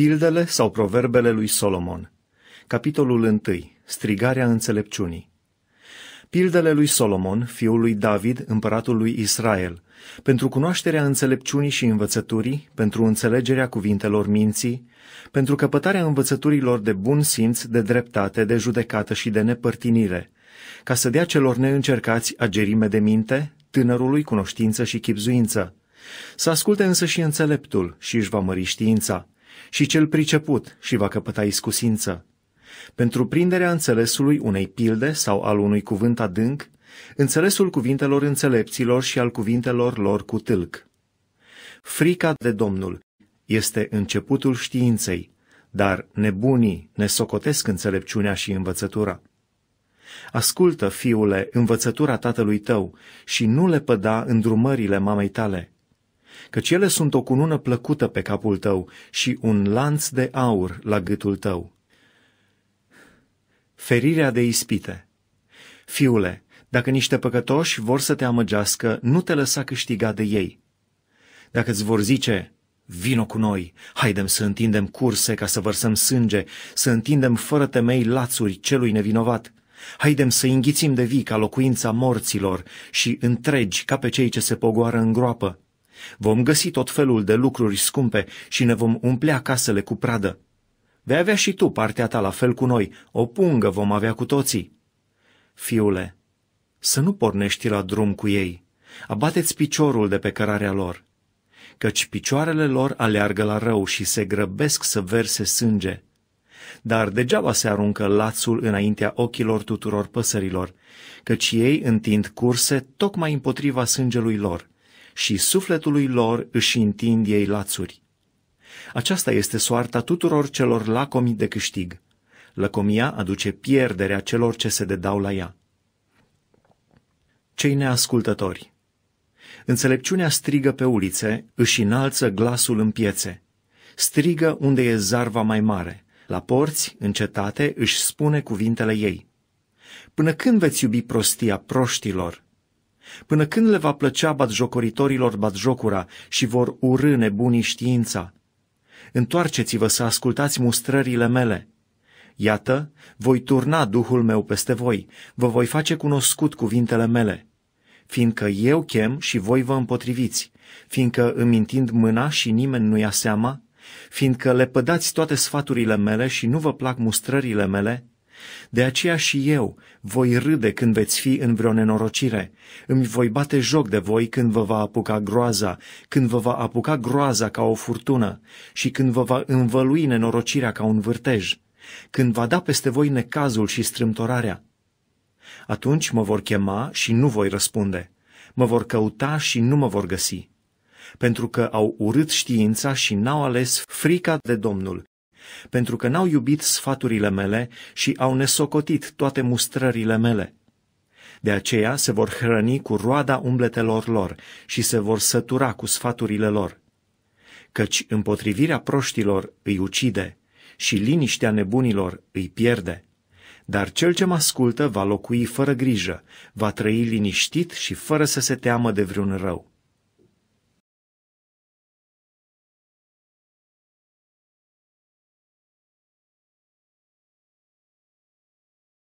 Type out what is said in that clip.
Pildele sau proverbele lui Solomon Capitolul 1. Strigarea înțelepciunii Pildele lui Solomon, fiul lui David, împăratul lui Israel, pentru cunoașterea înțelepciunii și învățăturii, pentru înțelegerea cuvintelor minții, pentru căpătarea învățăturilor de bun simț, de dreptate, de judecată și de nepărtinire, ca să dea celor neîncercați agerime de minte, tânărului cunoștință și chipzuință. Să asculte însă și înțeleptul și își va mări știința, și cel priceput și va căpăta iscusință. Pentru prinderea înțelesului unei pilde sau al unui cuvânt adânc, înțelesul cuvintelor înțelepților și al cuvintelor lor cu tâlc. Frica de Domnul este începutul științei, dar nebunii ne socotesc înțelepciunea și învățătura. Ascultă, fiule, învățătura tatălui tău și nu le păda îndrumările mamei tale, căci ele sunt o cunună plăcută pe capul tău și un lanț de aur la gâtul tău. Ferirea de ispite Fiule, dacă niște păcătoși vor să te amăgească, nu te lăsa câștiga de ei. Dacă îți vor zice, vino cu noi, haidem să întindem curse ca să vărsăm sânge, să întindem fără temei lațuri celui nevinovat, haidem să înghițim de vii ca locuința morților și întregi ca pe cei ce se pogoară în groapă, Vom găsi tot felul de lucruri scumpe și ne vom umplea casele cu pradă. Vei avea și tu partea ta la fel cu noi, o pungă vom avea cu toții. Fiule, să nu pornești la drum cu ei, abateți piciorul de pe cărarea lor, căci picioarele lor aleargă la rău și se grăbesc să verse sânge. Dar degeaba se aruncă lațul înaintea ochilor tuturor păsărilor, căci ei întind curse tocmai împotriva sângelui lor și sufletului lor își întind ei lațuri. Aceasta este soarta tuturor celor lacomi de câștig. Lăcomia aduce pierderea celor ce se dedau la ea. Cei neascultători Înțelepciunea strigă pe ulițe, își înalță glasul în piețe. Strigă unde e zarva mai mare. La porți, în cetate, își spune cuvintele ei. Până când veți iubi prostia proștilor? Până când le va plăcea batjocoritorilor batjocura și vor urâ nebunii știința? Întoarceți-vă să ascultați mustrările mele. Iată, voi turna Duhul meu peste voi, vă voi face cunoscut cuvintele mele, fiindcă eu chem și voi vă împotriviți, fiindcă îmi întind mâna și nimeni nu ia seama, fiindcă le pădați toate sfaturile mele și nu vă plac mustrările mele, de aceea și eu voi râde când veți fi în vreo nenorocire. Îmi voi bate joc de voi când vă va apuca groaza, când vă va apuca groaza ca o furtună și când vă va învălui nenorocirea ca un vârtej, când va da peste voi necazul și strâmtorarea. Atunci mă vor chema și nu voi răspunde. Mă vor căuta și nu mă vor găsi. Pentru că au urât știința și n-au ales frica de Domnul pentru că n-au iubit sfaturile mele și au nesocotit toate mustrările mele. De aceea se vor hrăni cu roada umbletelor lor și se vor sătura cu sfaturile lor. Căci împotrivirea proștilor îi ucide și liniștea nebunilor îi pierde. Dar cel ce mă ascultă va locui fără grijă, va trăi liniștit și fără să se teamă de vreun rău.